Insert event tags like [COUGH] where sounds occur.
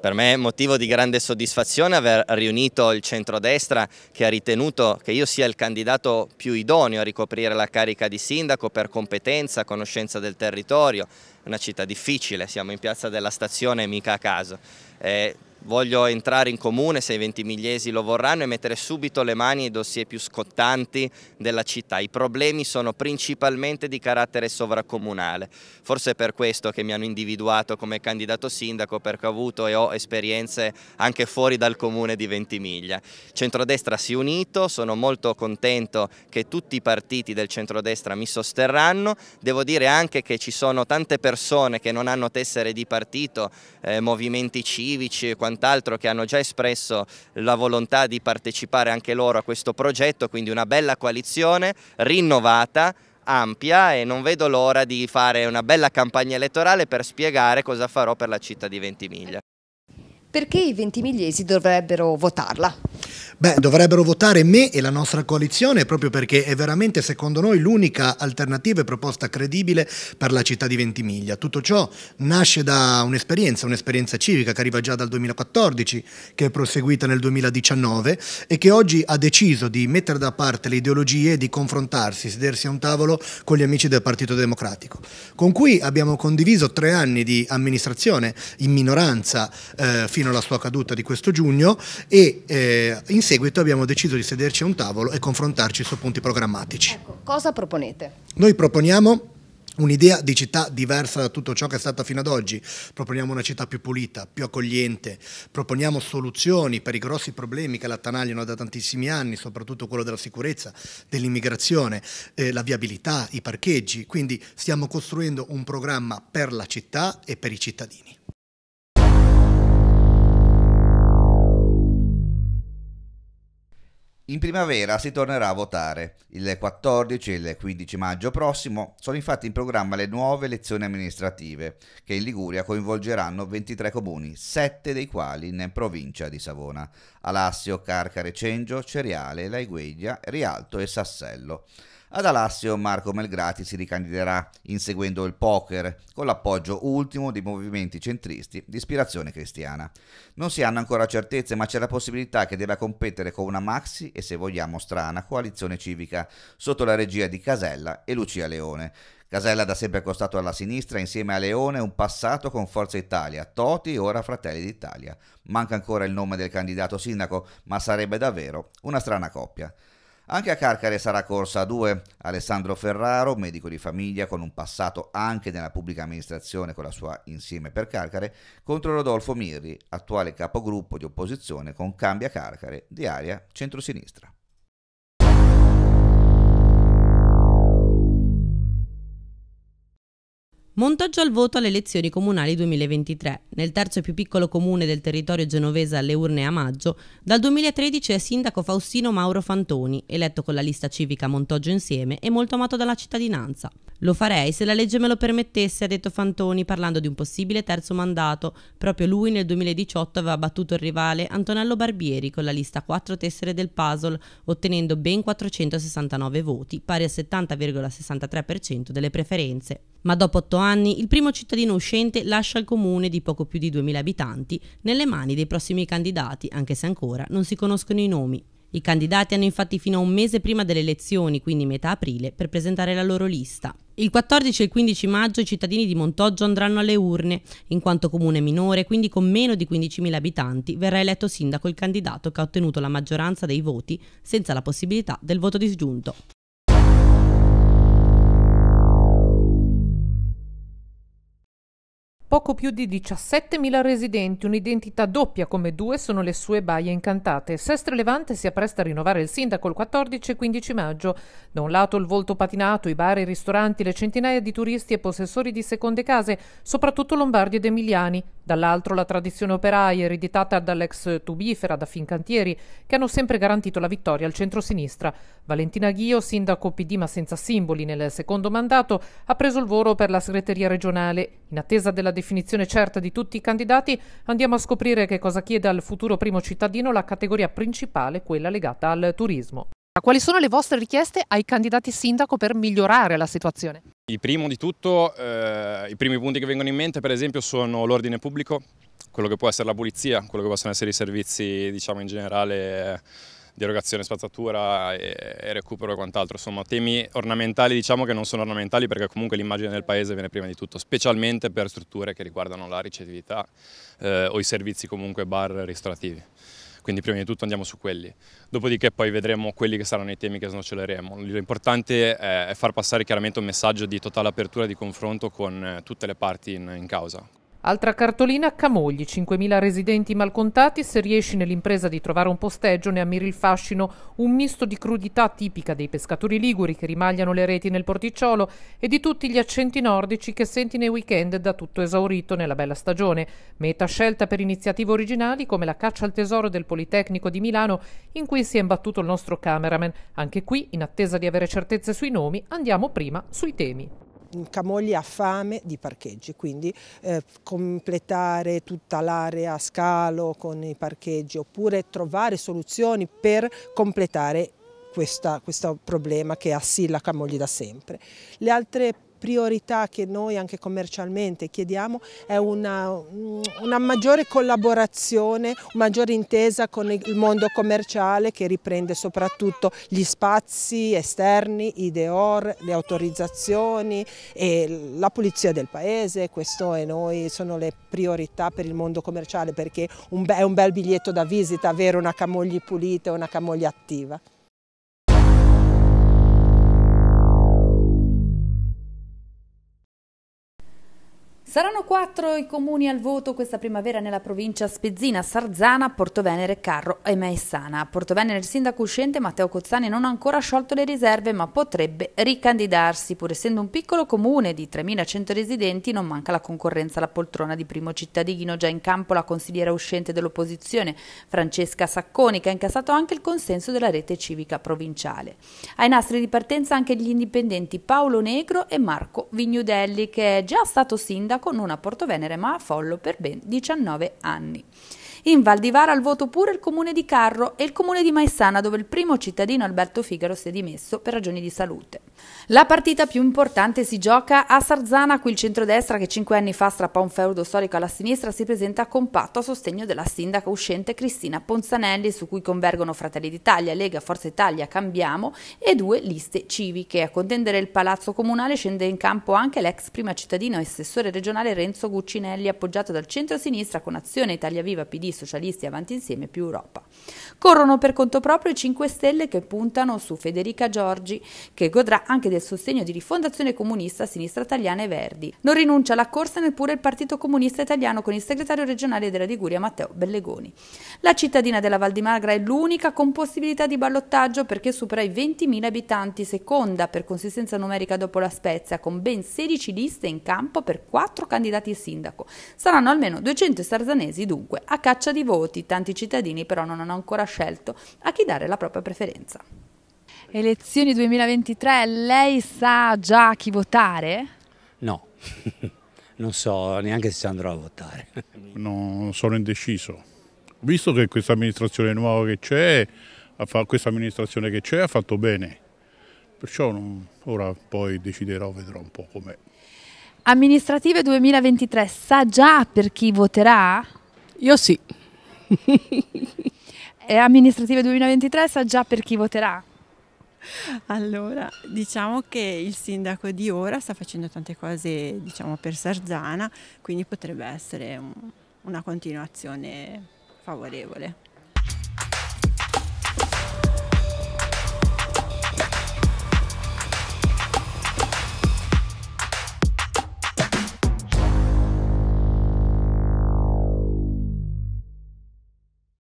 Per me è motivo di grande soddisfazione aver riunito il centrodestra che ha ritenuto che io sia il candidato più idoneo a ricoprire la carica di sindaco per competenza, conoscenza del territorio, È una città difficile, siamo in piazza della stazione mica a caso. Eh, voglio entrare in comune se i ventimigliesi lo vorranno e mettere subito le mani ai dossier più scottanti della città. I problemi sono principalmente di carattere sovracomunale, forse è per questo che mi hanno individuato come candidato sindaco perché ho avuto e ho esperienze anche fuori dal comune di Ventimiglia. Centrodestra si è unito, sono molto contento che tutti i partiti del centrodestra mi sosterranno, devo dire anche che ci sono tante persone che non hanno tessere di partito, eh, movimenti civici, quando quant'altro che hanno già espresso la volontà di partecipare anche loro a questo progetto, quindi una bella coalizione rinnovata ampia e non vedo l'ora di fare una bella campagna elettorale per spiegare cosa farò per la città di Ventimiglia. Perché i ventimigliesi dovrebbero votarla? Beh, dovrebbero votare me e la nostra coalizione proprio perché è veramente, secondo noi, l'unica alternativa e proposta credibile per la città di Ventimiglia. Tutto ciò nasce da un'esperienza, un'esperienza civica che arriva già dal 2014, che è proseguita nel 2019 e che oggi ha deciso di mettere da parte le ideologie e di confrontarsi, sedersi a un tavolo con gli amici del Partito Democratico, con cui abbiamo condiviso tre anni di amministrazione in minoranza eh, fino alla sua caduta di questo giugno e eh, insieme seguito abbiamo deciso di sederci a un tavolo e confrontarci su punti programmatici. Ecco, cosa proponete? Noi proponiamo un'idea di città diversa da tutto ciò che è stata fino ad oggi. Proponiamo una città più pulita, più accogliente, proponiamo soluzioni per i grossi problemi che l'attanagliano da tantissimi anni, soprattutto quello della sicurezza, dell'immigrazione, eh, la viabilità, i parcheggi. Quindi stiamo costruendo un programma per la città e per i cittadini. In primavera si tornerà a votare. Il 14 e il 15 maggio prossimo sono infatti in programma le nuove elezioni amministrative, che in Liguria coinvolgeranno 23 comuni, 7 dei quali in provincia di Savona. Alassio, Carcare, Cengio, Ceriale, Laigueglia, Rialto e Sassello. Ad Alassio Marco Melgrati si ricandiderà inseguendo il poker, con l'appoggio ultimo dei movimenti centristi di ispirazione cristiana. Non si hanno ancora certezze, ma c'è la possibilità che debba competere con una maxi e se vogliamo strana coalizione civica, sotto la regia di Casella e Lucia Leone. Casella da sempre accostato alla sinistra insieme a Leone un passato con Forza Italia, Toti ora Fratelli d'Italia. Manca ancora il nome del candidato sindaco, ma sarebbe davvero una strana coppia. Anche a Carcare sarà corsa a due. Alessandro Ferraro, medico di famiglia con un passato anche nella pubblica amministrazione con la sua Insieme per Carcare, contro Rodolfo Mirri, attuale capogruppo di opposizione con Cambia Carcare di area centrosinistra. Montaggio al voto alle elezioni comunali 2023. Nel terzo e più piccolo comune del territorio genovese alle urne a maggio, dal 2013 è sindaco Faustino Mauro Fantoni, eletto con la lista civica Montoggio Insieme e molto amato dalla cittadinanza. Lo farei se la legge me lo permettesse, ha detto Fantoni, parlando di un possibile terzo mandato. Proprio lui nel 2018 aveva battuto il rivale Antonello Barbieri con la lista 4 tessere del puzzle, ottenendo ben 469 voti, pari al 70,63% delle preferenze. Ma dopo 8 anni anni il primo cittadino uscente lascia il comune di poco più di 2.000 abitanti nelle mani dei prossimi candidati, anche se ancora non si conoscono i nomi. I candidati hanno infatti fino a un mese prima delle elezioni, quindi metà aprile, per presentare la loro lista. Il 14 e il 15 maggio i cittadini di Montoggio andranno alle urne, in quanto comune minore, quindi con meno di 15.000 abitanti, verrà eletto sindaco il candidato che ha ottenuto la maggioranza dei voti, senza la possibilità del voto disgiunto. Poco più di 17.000 residenti, un'identità doppia come due sono le sue baie incantate. Sestre Levante si appresta a rinnovare il sindaco il 14 e 15 maggio. Da un lato il volto patinato, i bar e i ristoranti, le centinaia di turisti e possessori di seconde case, soprattutto lombardi ed emiliani dall'altro la tradizione operaia ereditata dall'ex tubifera da Fincantieri che hanno sempre garantito la vittoria al centro-sinistra. Valentina Ghio, sindaco PD ma senza simboli nel secondo mandato, ha preso il volo per la segreteria regionale. In attesa della definizione certa di tutti i candidati, andiamo a scoprire che cosa chiede al futuro primo cittadino la categoria principale, quella legata al turismo. Quali sono le vostre richieste ai candidati sindaco per migliorare la situazione? Il primo di tutto, eh, i primi punti che vengono in mente per esempio sono l'ordine pubblico, quello che può essere la pulizia, quello che possono essere i servizi diciamo in generale di erogazione spazzatura e, e recupero e quant'altro, insomma temi ornamentali diciamo che non sono ornamentali perché comunque l'immagine del paese viene prima di tutto, specialmente per strutture che riguardano la ricettività eh, o i servizi comunque bar ristorativi quindi prima di tutto andiamo su quelli. Dopodiché poi vedremo quelli che saranno i temi che snoccioleremo. L'importante è far passare chiaramente un messaggio di totale apertura di confronto con eh, tutte le parti in, in causa. Altra cartolina, Camogli, 5.000 residenti malcontati, se riesci nell'impresa di trovare un posteggio ne ammiri il fascino, un misto di crudità tipica dei pescatori liguri che rimagliano le reti nel porticciolo e di tutti gli accenti nordici che senti nei weekend da tutto esaurito nella bella stagione, meta scelta per iniziative originali come la caccia al tesoro del Politecnico di Milano in cui si è imbattuto il nostro cameraman. Anche qui, in attesa di avere certezze sui nomi, andiamo prima sui temi. Camogli ha fame di parcheggi, quindi eh, completare tutta l'area a scalo con i parcheggi oppure trovare soluzioni per completare questo problema che assilla Camogli da sempre. Le altre priorità che noi anche commercialmente chiediamo è una, una maggiore collaborazione, una maggiore intesa con il mondo commerciale che riprende soprattutto gli spazi esterni, i deor, le autorizzazioni e la pulizia del paese, queste sono le priorità per il mondo commerciale perché è un bel biglietto da visita avere una camoglia pulita e una camoglia attiva. Saranno quattro i comuni al voto questa primavera nella provincia spezzina, Sarzana, Portovenere, Carro e Maessana. A Portovenere il sindaco uscente Matteo Cozzani non ha ancora sciolto le riserve ma potrebbe ricandidarsi. Pur essendo un piccolo comune di 3.100 residenti non manca la concorrenza alla poltrona di primo cittadino. Già in campo la consigliera uscente dell'opposizione Francesca Sacconi che ha incassato anche il consenso della rete civica provinciale. Ai nastri di partenza anche gli indipendenti Paolo Negro e Marco Vignudelli che è già stato sindaco non a Porto Venere ma a Follo per ben 19 anni. In Val di Vara al voto pure il comune di Carro e il comune di Maissana dove il primo cittadino Alberto Figaro si è dimesso per ragioni di salute. La partita più importante si gioca a Sarzana, qui cui il centrodestra che cinque anni fa strappò un feudo storico alla sinistra si presenta compatto a sostegno della sindaca uscente Cristina Ponzanelli su cui convergono Fratelli d'Italia, Lega, Forza Italia, Cambiamo e due liste civiche. A contendere il palazzo comunale scende in campo anche l'ex prima cittadino e assessore regionale Renzo Guccinelli appoggiato dal centro-sinistra con Azione Italia Viva PD Socialisti Avanti Insieme più Europa. Corrono per conto proprio i 5 Stelle che puntano su Federica Giorgi, che godrà anche del sostegno di Rifondazione Comunista, Sinistra Italiana e Verdi. Non rinuncia alla corsa neppure il Partito Comunista Italiano con il segretario regionale della Liguria Matteo Bellegoni. La cittadina della Val di Magra è l'unica con possibilità di ballottaggio perché supera i 20.000 abitanti, seconda per consistenza numerica dopo la Spezia, con ben 16 liste in campo per 4 candidati sindaco. Saranno almeno 200 sarzanesi dunque a caccia massiccia di voti, tanti cittadini però non hanno ancora scelto a chi dare la propria preferenza. Elezioni 2023, lei sa già chi votare? No, [LAUGHS] non so neanche se andrò a votare. [LAUGHS] Non sono indeciso. Visto che questa amministrazione nuova che c'è, questa amministrazione che c'è ha fatto bene, perciò non, ora poi deciderò, vedrò un po' com'è. Amministrative 2023, sa già per chi voterà? Io sì. [LAUGHS] e amministrative 2023 sa già per chi voterà? Allora, diciamo che il sindaco di ora sta facendo tante cose diciamo, per Sarzana, quindi potrebbe essere un, una continuazione favorevole.